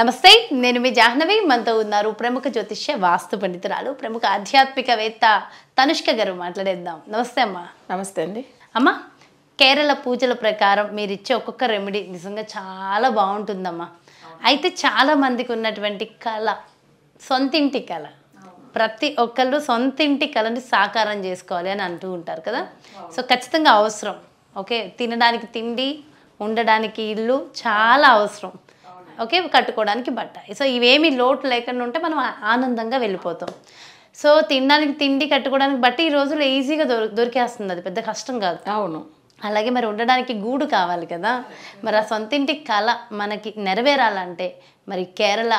నమస్తే నేను మీ జాహ్నవి మనతో ఉన్నారు ప్రముఖ జ్యోతిష్య వాస్తు పండితురాలు ప్రముఖ ఆధ్యాత్మికవేత్త తనుష్క గారు మాట్లాడేద్దాం నమస్తే అమ్మా నమస్తే అండి అమ్మా కేరళ పూజల ప్రకారం మీరు ఇచ్చే ఒక్కొక్క రెమెడీ నిజంగా చాలా బాగుంటుందమ్మా అయితే చాలా మందికి ఉన్నటువంటి కళ సొంతింటి కళ ప్రతి ఒక్కళ్ళు సొంతింటి కళని సాకారం చేసుకోవాలి అని అంటూ ఉంటారు కదా సో ఖచ్చితంగా అవసరం ఓకే తినడానికి తిండి ఉండడానికి ఇల్లు చాలా అవసరం ఓకే కట్టుకోవడానికి బట్ట సో ఇవేమి లోటు లేకుండా ఉంటే మనం ఆనందంగా వెళ్ళిపోతాం సో తినడానికి తిండి కట్టుకోవడానికి బట్టి ఈ రోజుల్లో ఈజీగా దొరి దొరికేస్తుంది అది పెద్ద కష్టం కాదు అవును అలాగే మరి ఉండడానికి గూడు కావాలి కదా మరి ఆ సొంతింటి కళ మనకి నెరవేరాలంటే మరి కేరళ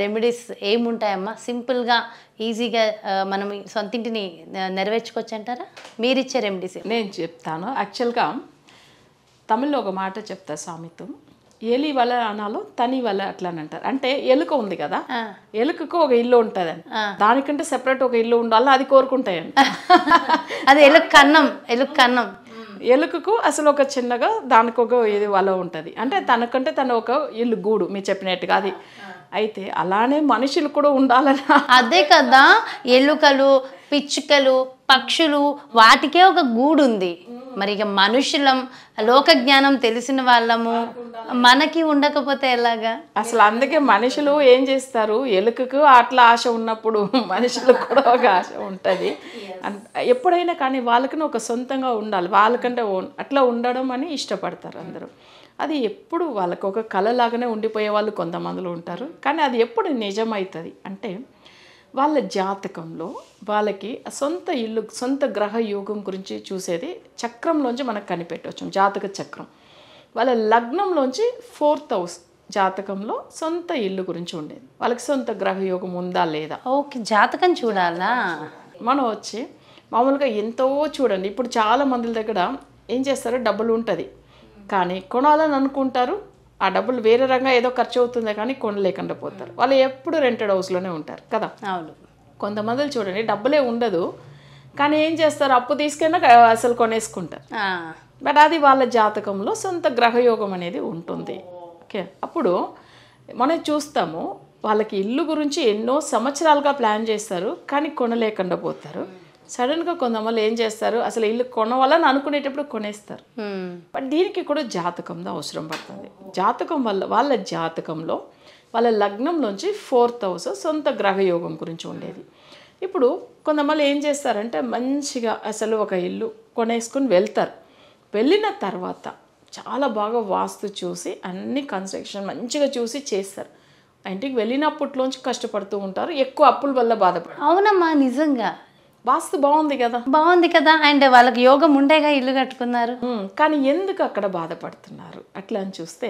రెమెడీస్ ఏముంటాయమ్మా సింపుల్గా ఈజీగా మనం సొంతింటిని నెరవేర్చుకోవచ్చు అంటారా మీరిచ్చే రెమెడీస్ నేను చెప్తాను యాక్చువల్గా తమిళ్లో ఒక మాట చెప్తా సామిత్వం ఎలి వల అనాలో తని వల అట్లా అని అంటారు అంటే ఎలుక ఉంది కదా ఎలుకకు ఒక ఇల్లు ఉంటుంది అని దానికంటే సెపరేట్ ఒక ఇల్లు ఉండాలి అది కోరుకుంటాయండి అది ఎలుక కన్నం ఎలుక కన్నం ఎలుకకు అసలు ఒక చిన్నగా దానికి ఒక ఇది వల ఉంటుంది అంటే తనకంటే తను ఒక ఇల్లు గూడు మీరు చెప్పినట్టుగా అది అయితే అలానే మనుషులు కూడా ఉండాలని అదే కదా ఎలుకలు పిచ్చుకలు పక్షులు వాటికే ఒక గూడు ఉంది మరి ఇక మనుషులం లోక జ్ఞానం తెలిసిన వాళ్ళము మనకి ఉండకపోతే ఎలాగా అసలు అందుకే మనుషులు ఏం చేస్తారు ఎలుకకు అట్లా ఆశ ఉన్నప్పుడు మనుషులకు కూడా ఒక ఆశ ఉంటుంది ఎప్పుడైనా కానీ వాళ్ళకని ఒక సొంతంగా ఉండాలి వాళ్ళకంటే అట్లా ఉండడం అని ఇష్టపడతారు అందరూ అది ఎప్పుడు వాళ్ళకు ఒక కళలాగానే ఉండిపోయే వాళ్ళు కొంతమందిలో ఉంటారు కానీ అది ఎప్పుడు నిజమవుతుంది అంటే వాళ్ళ జాతకంలో వాళ్ళకి సొంత ఇల్లు సొంత గ్రహ యోగం గురించి చూసేది చక్రంలోంచి మనకు కనిపెట్టవచ్చు జాతక చక్రం వాళ్ళ లగ్నంలోంచి ఫోర్త్ హౌస్ జాతకంలో సొంత ఇల్లు గురించి ఉండేది వాళ్ళకి సొంత గ్రహ యోగం ఉందా లేదా ఓకే జాతకం చూడాలా మనం వచ్చి మామూలుగా ఎంతో చూడండి ఇప్పుడు చాలా మంది దగ్గర ఏం చేస్తారో డబ్బులు ఉంటుంది కానీ కొనాలని అనుకుంటారు ఆ డబ్బులు వేరే రంగా ఏదో ఖర్చు అవుతుందే కానీ కొనలేకుండా పోతారు వాళ్ళు ఎప్పుడు రెంటెడ్ హౌస్లోనే ఉంటారు కదా అవును కొంతమంది చూడండి డబ్బులే ఉండదు కానీ ఏం చేస్తారు అప్పు తీసుకైనా అసలు కొనేసుకుంటారు బట్ అది వాళ్ళ జాతకంలో సొంత గ్రహయోగం అనేది ఉంటుంది ఓకే అప్పుడు మనం చూస్తాము వాళ్ళకి ఇల్లు గురించి ఎన్నో సంవత్సరాలుగా ప్లాన్ చేస్తారు కానీ కొనలేకుండా పోతారు సడన్గా కొంతమంది ఏం చేస్తారు అసలు ఇల్లు కొనవాలని అనుకునేటప్పుడు కొనేస్తారు బట్ దీనికి కూడా జాతకం అవసరం పడుతుంది జాతకం వల్ల వాళ్ళ జాతకంలో వాళ్ళ లగ్నంలోంచి ఫోర్త్ హౌస్ సొంత గ్రహయోగం గురించి ఉండేది ఇప్పుడు కొంతమంది ఏం చేస్తారంటే మంచిగా అసలు ఒక ఇల్లు కొనేసుకుని వెళ్తారు వెళ్ళిన తర్వాత చాలా బాగా వాస్తు చూసి అన్ని కన్స్ట్రక్షన్ మంచిగా చూసి చేస్తారు ఇంటికి వెళ్ళినప్పట్లోంచి కష్టపడుతూ ఉంటారు ఎక్కువ అప్పుల వల్ల బాధపడతారు అవునమ్మా నిజంగా వాస్తు బాగుంది కదా బాగుంది కదా అండ్ వాళ్ళకి యోగం ఉండేగా ఇల్లు కట్టుకున్నారు hmm, కానీ ఎందుకు అక్కడ బాధపడుతున్నారు అట్లా అని చూస్తే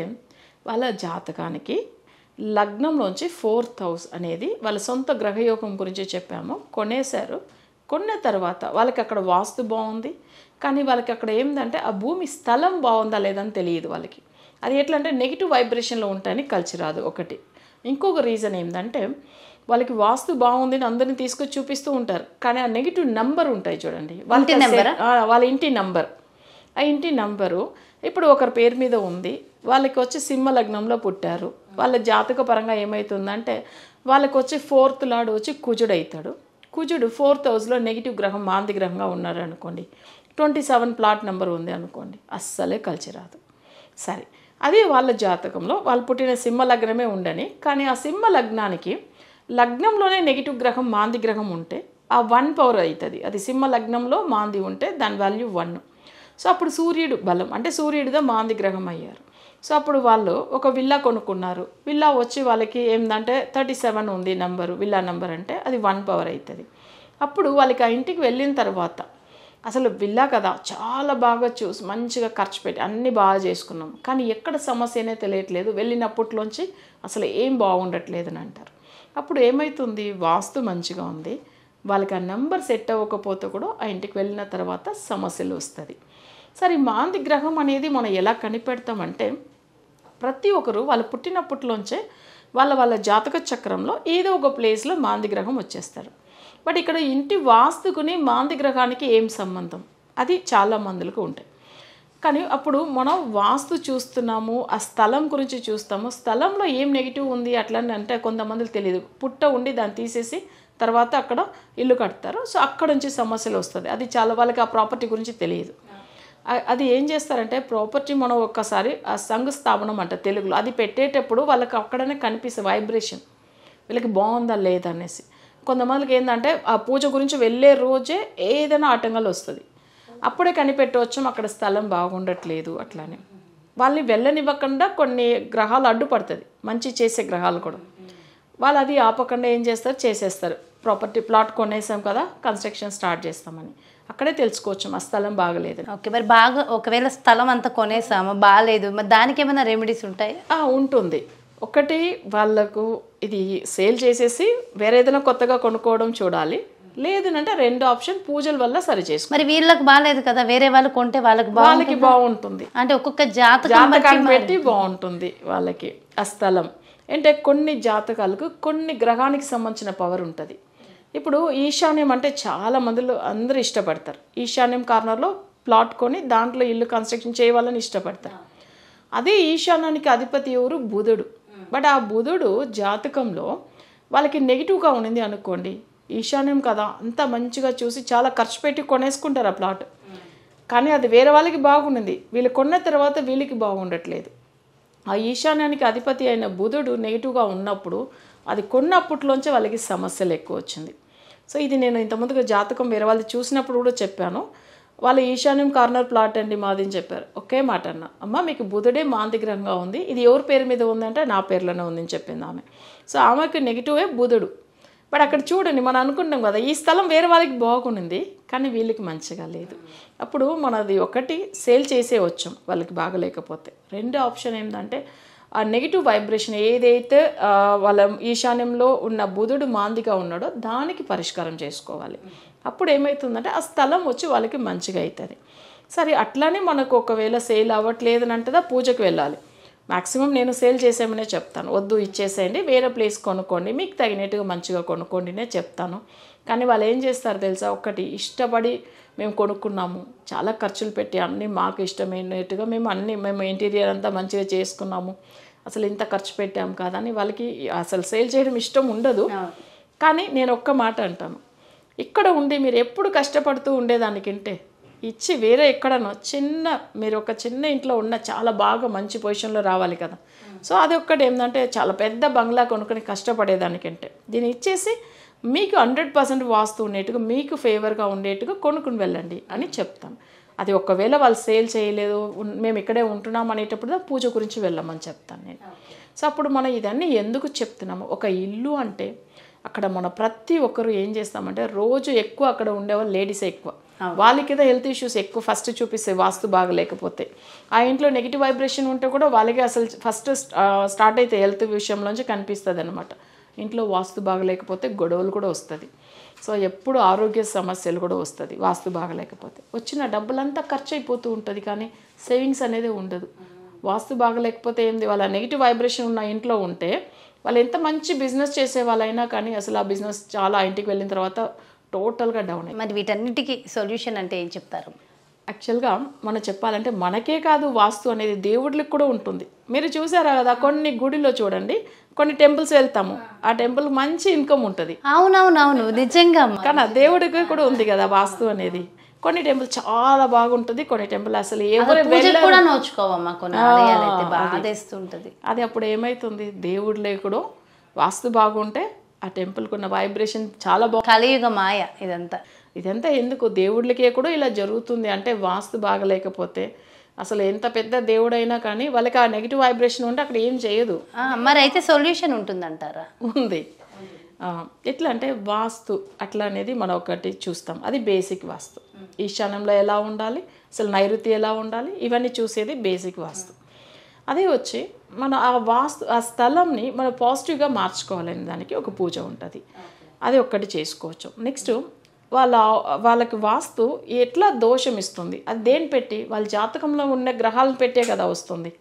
వాళ్ళ జాతకానికి లగ్నంలోంచి ఫోర్త్ హౌస్ అనేది వాళ్ళ సొంత గ్రహయోగం గురించి చెప్పాము కొనేశారు కొన్న తర్వాత వాళ్ళకి అక్కడ వాస్తు బాగుంది కానీ వాళ్ళకి అక్కడ ఏంటంటే ఆ భూమి స్థలం బాగుందా లేదని తెలియదు వాళ్ళకి అది ఎట్లా అంటే నెగిటివ్ వైబ్రేషన్లో ఉంటాయని కలిసి రాదు ఒకటి ఇంకొక రీజన్ ఏంటంటే వాళ్ళకి వాస్తు బాగుంది అని అందరిని తీసుకొచ్చి చూపిస్తూ ఉంటారు కానీ ఆ నెగిటివ్ నెంబర్ ఉంటాయి చూడండి వాళ్ళ ఇంటి నెంబర్ ఆ ఇంటి నంబరు ఇప్పుడు ఒకరి పేరు మీద ఉంది వాళ్ళకి వచ్చి సింహ లగ్నంలో పుట్టారు వాళ్ళ జాతక పరంగా ఏమవుతుందంటే వాళ్ళకి వచ్చి ఫోర్త్ లాడు వచ్చి కుజుడు అవుతాడు కుజుడు ఫోర్త్ హౌస్లో నెగిటివ్ గ్రహం మాంది గ్రహంగా ఉన్నారు అనుకోండి ట్వంటీ సెవెన్ ప్లాట్ నెంబర్ ఉంది అనుకోండి అస్సలే కలిసి రాదు సరే అది వాళ్ళ జాతకంలో వాళ్ళు పుట్టిన సింహ లగ్నమే ఉండని కానీ ఆ సింహ లగ్నానికి లగ్నంలోనే నెగిటివ్ గ్రహం మాంది గ్రహం ఉంటే ఆ వన్ పవర్ అవుతుంది అది సింహ లగ్నంలో మాంది ఉంటే దాని వాల్యూ వన్ సో అప్పుడు సూర్యుడు బలం అంటే సూర్యుడిదో మాంది గ్రహం అయ్యారు సో అప్పుడు వాళ్ళు ఒక విల్లా కొనుక్కున్నారు విల్లా వచ్చి వాళ్ళకి ఏంటంటే థర్టీ సెవెన్ ఉంది నంబరు విల్లా నంబర్ అంటే అది వన్ పవర్ అవుతుంది అప్పుడు వాళ్ళకి ఆ ఇంటికి వెళ్ళిన తర్వాత అసలు బిల్లా కదా చాలా బాగా చూసి మంచిగా ఖర్చు పెట్టి అన్నీ బాగా చేసుకున్నాం కానీ ఎక్కడ సమస్యనే తెలియట్లేదు వెళ్ళినప్పట్లోంచి అసలు ఏం బాగుండట్లేదని అంటారు అప్పుడు ఏమవుతుంది వాస్తు మంచిగా ఉంది వాళ్ళకి ఆ నెంబర్ సెట్ అవ్వకపోతే కూడా ఆ ఇంటికి వెళ్ళిన తర్వాత సమస్యలు వస్తుంది సరే మాంది గ్రహం అనేది మనం ఎలా కనిపెడతామంటే ప్రతి ఒక్కరు వాళ్ళు పుట్టినప్పటిలోంచే వాళ్ళ వాళ్ళ జాతక చక్రంలో ఏదో ఒక ప్లేస్లో మాంది గ్రహం వచ్చేస్తారు బట్ ఇక్కడ ఇంటి వాస్తుకుని మాంది గ్రహానికి ఏం సంబంధం అది చాలా మందులకు ఉంటాయి కానీ అప్పుడు మనం వాస్తు చూస్తున్నాము ఆ స్థలం గురించి చూస్తాము స్థలంలో ఏం నెగిటివ్ ఉంది అట్లా అంటే కొంతమందికి తెలియదు పుట్ట ఉండి దాన్ని తీసేసి తర్వాత అక్కడ ఇల్లు కడతారు సో అక్కడ నుంచి సమస్యలు వస్తుంది అది చాలా వాళ్ళకి ఆ ప్రాపర్టీ గురించి తెలియదు అది ఏం చేస్తారంటే ప్రాపర్టీ మనం ఒక్కసారి ఆ స్థాపనం అంట తెలుగులో అది పెట్టేటప్పుడు వాళ్ళకి అక్కడనే కనిపిస్తుంది వైబ్రేషన్ వీళ్ళకి బాగుందా లేదనేసి కొంతమందికి ఏంటంటే ఆ పూజ గురించి వెళ్ళే రోజే ఏదైనా ఆటంకాలు వస్తుంది అప్పుడే కనిపెట్టవచ్చు అక్కడ స్థలం బాగుండట్లేదు అట్లానే వాళ్ళని వెళ్ళనివ్వకుండా కొన్ని గ్రహాలు అడ్డుపడుతుంది మంచి చేసే గ్రహాలు కూడా వాళ్ళు అది ఆపకుండా ఏం చేస్తారు చేసేస్తారు ప్రాపర్టీ ప్లాట్ కొనేసాం కదా కన్స్ట్రక్షన్ స్టార్ట్ చేస్తామని అక్కడే తెలుసుకోవచ్చు మా స్థలం బాగలేదు ఓకే మరి బాగా ఒకవేళ స్థలం అంతా కొనేసాము బాగాలేదు మరి దానికి ఏమైనా రెమెడీస్ ఉంటాయి ఉంటుంది ఒకటి వాళ్ళకు ఇది సేల్ చేసేసి వేరే ఏదైనా కొత్తగా కొనుక్కోవడం చూడాలి లేదనంటే రెండు ఆప్షన్ పూజల వల్ల సరి చేసుకో మరి వీళ్ళకి బాగాలేదు కదా వేరే వాళ్ళు కొంటే వాళ్ళకి వాళ్ళకి బాగుంటుంది అంటే ఒక్కొక్క జాతకం పెట్టి బాగుంటుంది వాళ్ళకి ఆ స్థలం అంటే కొన్ని జాతకాలకు కొన్ని గ్రహానికి సంబంధించిన పవర్ ఉంటుంది ఇప్పుడు ఈశాన్యం అంటే చాలా మందిలో అందరూ ఇష్టపడతారు ఈశాన్యం కార్నర్లో ప్లాట్ కొని దాంట్లో ఇల్లు కన్స్ట్రక్షన్ చేయవాలని ఇష్టపడతారు అదే ఈశాన్యానికి అధిపతి ఎవరు బుధుడు బట్ ఆ బుధుడు జాతకంలో వాళ్ళకి నెగిటివ్గా ఉండింది అనుకోండి ఈశాన్యం కదా అంత మంచిగా చూసి చాలా ఖర్చు పెట్టి కొనేసుకుంటారు ఆ ప్లాట్ కానీ అది వేరే వాళ్ళకి బాగుండింది వీళ్ళు కొన్న తర్వాత వీళ్ళకి బాగుండట్లేదు ఆ ఈశాన్యానికి అధిపతి అయిన బుధుడు నెగిటివ్గా ఉన్నప్పుడు అది కొన్నప్పట్లోంచే వాళ్ళకి సమస్యలు ఎక్కువ వచ్చింది సో ఇది నేను ఇంతకుముందుగా జాతకం వేరే వాళ్ళు చూసినప్పుడు కూడా చెప్పాను వాళ్ళు ఈశాన్యం కార్నర్ ప్లాట్ అండి మాది అని చెప్పారు ఒకే మాట అన్న అమ్మ మీకు బుధుడే మాంతి గ్రహంగా ఉంది ఇది ఎవరి పేరు మీద ఉందంటే నా పేర్లోనే ఉందని చెప్పింది ఆమె సో ఆమెకు నెగిటివే బుధుడు బట్ అక్కడ చూడండి మనం అనుకుంటాం కదా ఈ స్థలం వేరే వాళ్ళకి బాగుంది కానీ వీళ్ళకి మంచిగా లేదు అప్పుడు మనది ఒకటి సేల్ చేసే వచ్చాం వాళ్ళకి బాగలేకపోతే రెండో ఆప్షన్ ఏంటంటే ఆ నెగిటివ్ వైబ్రేషన్ ఏదైతే వాళ్ళ ఈశాన్యంలో ఉన్న బుధుడు మాందిగా ఉన్నాడో దానికి పరిష్కారం చేసుకోవాలి అప్పుడు ఏమవుతుందంటే ఆ స్థలం వచ్చి వాళ్ళకి మంచిగా అవుతుంది సరే అట్లానే మనకు ఒకవేళ సేల్ అవ్వట్లేదని అంటదా పూజకు వెళ్ళాలి మ్యాక్సిమం నేను సేల్ చేసామనే చెప్తాను వద్దు ఇచ్చేసేయండి వేరే ప్లేస్ కొనుక్కోండి మీకు తగినట్టుగా మంచిగా కొనుక్కోండినే చెప్తాను కానీ వాళ్ళు ఏం చేస్తారు తెలుసా ఒకటి ఇష్టపడి మేము కొనుక్కున్నాము చాలా ఖర్చులు పెట్టి అన్నీ మాకు ఇష్టమైనట్టుగా మేము అన్నీ మేము ఇంటీరియర్ అంతా మంచిగా చేసుకున్నాము అసలు ఇంత ఖర్చు పెట్టాము కాదని వాళ్ళకి అసలు సేల్ చేయడం ఇష్టం ఉండదు కానీ నేను ఒక్క మాట అంటాను ఇక్కడ ఉండి మీరు ఎప్పుడు కష్టపడుతూ ఉండేదానికంటే ఇచ్చి వేరే ఎక్కడనో చిన్న మీరు ఒక చిన్న ఇంట్లో ఉన్న చాలా బాగా మంచి పొజిషన్లో రావాలి కదా సో అది ఒక్కటి ఏంటంటే చాలా పెద్ద బంగ్లా కొనుక్కొని కష్టపడేదానికంటే దీన్ని ఇచ్చేసి మీకు హండ్రెడ్ పర్సెంట్ వాస్తు ఉండేట్టుగా మీకు ఫేవర్గా ఉండేట్టుగా కొనుక్కుని వెళ్ళండి అని చెప్తాం అది ఒకవేళ వాళ్ళు సేల్ చేయలేదు మేము ఇక్కడే ఉంటున్నాం అనేటప్పుడు పూజ గురించి వెళ్ళమని చెప్తాను నేను సో అప్పుడు మనం ఇదన్నీ ఎందుకు చెప్తున్నాము ఒక ఇల్లు అంటే అక్కడ మన ప్రతి ఒక్కరు ఏం చేస్తామంటే రోజు ఎక్కువ అక్కడ ఉండేవాళ్ళు లేడీసే ఎక్కువ వాళ్ళకి ఏదో హెల్త్ ఇష్యూస్ ఎక్కువ ఫస్ట్ చూపిస్తాయి వాస్తు బాగలేకపోతే ఆ ఇంట్లో నెగిటివ్ వైబ్రేషన్ ఉంటే కూడా వాళ్ళకి అసలు ఫస్ట్ స్టార్ట్ అయితే హెల్త్ విషయంలోంచి కనిపిస్తుంది అనమాట ఇంట్లో వాస్తు బాగలేకపోతే గొడవలు కూడా వస్తుంది సో ఎప్పుడు ఆరోగ్య సమస్యలు కూడా వస్తుంది వాస్తు బాగలేకపోతే వచ్చిన డబ్బులంతా ఖర్చు అయిపోతూ ఉంటుంది కానీ సేవింగ్స్ అనేది ఉండదు వాస్తు బాగలేకపోతే ఏంది వాళ్ళ నెగిటివ్ వైబ్రేషన్ ఉన్న ఇంట్లో ఉంటే వాళ్ళు ఎంత మంచి బిజినెస్ చేసే వాళ్ళైనా కానీ అసలు ఆ బిజినెస్ చాలా ఇంటికి వెళ్ళిన తర్వాత టోటల్గా డౌన్ అయింది మరి వీటన్నిటికి సొల్యూషన్ అంటే ఏం చెప్తారు యాక్చువల్గా మనం చెప్పాలంటే మనకే కాదు వాస్తు అనేది దేవుళ్ళకి కూడా ఉంటుంది మీరు చూసారా కదా కొన్ని గుడిలో చూడండి కొన్ని టెంపుల్స్ వెళ్తాము ఆ టెంపుల్ మంచి ఇన్కమ్ ఉంటుంది అవునవునవును నిజంగా కానీ దేవుడికి కూడా ఉంది కదా వాస్తు అనేది కొన్ని టెంపుల్ చాలా బాగుంటుంది కొన్ని టెంపుల్ అసలు కూడా కొన్ని అది అప్పుడు ఏమైతుంది దేవుడు లేకుడు వాస్తు బాగుంటే ఆ టెంపుల్ కున్న వైబ్రేషన్ చాలా బాగుంది కలియుగ మాయ ఇదంతా ఇదంతా ఎందుకు దేవుళ్ళకే కూడా ఇలా జరుగుతుంది అంటే వాస్తు బాగలేకపోతే అసలు ఎంత పెద్ద దేవుడైనా కానీ వాళ్ళకి ఆ నెగిటివ్ వైబ్రేషన్ ఉంటే అక్కడ ఏం చేయదు మరి అయితే సొల్యూషన్ ఉంటుంది అంటారా ఉంది ఎట్లా అంటే వాస్తు అట్లా అనేది మనం ఒకటి చూస్తాం అది బేసిక్ వాస్తు ఈశాన్యంలో ఎలా ఉండాలి అసలు నైరుతి ఎలా ఉండాలి ఇవన్నీ చూసేది బేసిక్ వాస్తు అదే వచ్చి మన ఆ వాస్తు ఆ స్థలంని మనం పాజిటివ్గా మార్చుకోవాలనే దానికి ఒక పూజ ఉంటుంది అది ఒక్కటి చేసుకోవచ్చు నెక్స్ట్ వాళ్ళ వాళ్ళకి వాస్తు ఎట్లా దోషం ఇస్తుంది అది దేని పెట్టి వాళ్ళ జాతకంలో ఉన్న గ్రహాలను పెట్టే కదా వస్తుంది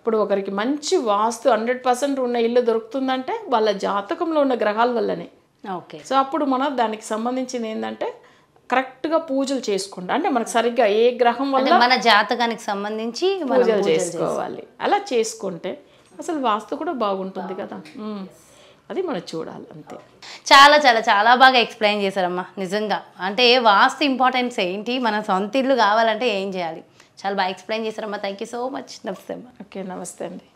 ఇప్పుడు ఒకరికి మంచి వాస్తు హండ్రెడ్ పర్సెంట్ ఉన్న ఇల్లు దొరుకుతుందంటే వాళ్ళ జాతకంలో ఉన్న గ్రహాల వల్లనే ఓకే సో అప్పుడు మనం దానికి సంబంధించింది ఏంటంటే కరెక్ట్గా పూజలు చేసుకుంటా అంటే మనకు సరిగ్గా ఏ గ్రహం వల్ల మన జాతకానికి సంబంధించి పూజలు చేసుకోవాలి అలా చేసుకుంటే అసలు వాస్తు కూడా బాగుంటుంది కదా అది మనం చూడాలి అంతే చాలా చాలా చాలా బాగా ఎక్స్ప్లెయిన్ చేశారమ్మా నిజంగా అంటే వాస్తు ఇంపార్టెన్స్ ఏంటి మన సొంత ఇల్లు కావాలంటే ఏం చేయాలి చాలా బాగా ఎక్స్ప్లెయిన్ చేశారమ్మా థ్యాంక్ యూ సో మచ్ నమస్తే అమ్మా ఓకే నమస్తే అండి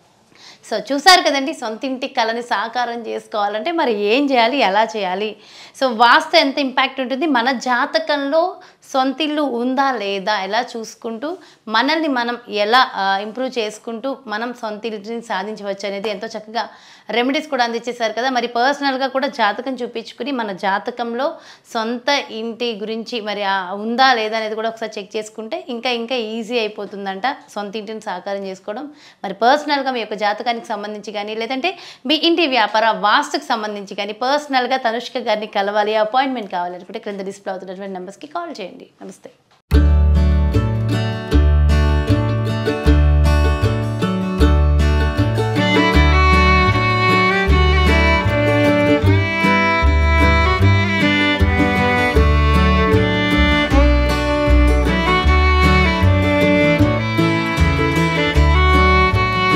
సో చూసారు కదండి సొంతింటి కళని సాకారం చేసుకోవాలంటే మరి ఏం చేయాలి ఎలా చేయాలి సో వాస్తు ఎంత ఇంపాక్ట్ ఉంటుంది మన జాతకంలో సొంతిల్లు ఉందా లేదా ఎలా చూసుకుంటూ మనల్ని మనం ఎలా ఇంప్రూవ్ చేసుకుంటూ మనం సొంతిల్ని సాధించవచ్చు అనేది ఎంతో చక్కగా రెమెడీస్ కూడా అందించేశారు కదా మరి పర్సనల్గా కూడా జాతకం చూపించుకుని మన జాతకంలో సొంత ఇంటి గురించి మరి ఉందా లేదా అనేది కూడా ఒకసారి చెక్ చేసుకుంటే ఇంకా ఇంకా ఈజీ అయిపోతుందంట సొంత ఇంటిని సాకారం చేసుకోవడం మరి పర్సనల్గా మీ యొక్క జాతకానికి సంబంధించి కానీ లేదంటే మీ ఇంటి వ్యాపార వాస్తుకు సంబంధించి కానీ పర్సనల్గా తనుష్క గారిని కలవాలి అపాయింట్మెంట్ కావాలి అనుకుంటే క్రింద డిస్ప్లే అవుతున్నటువంటి నెంబర్స్కి కాల్ చేయండి చేయండి నమస్తే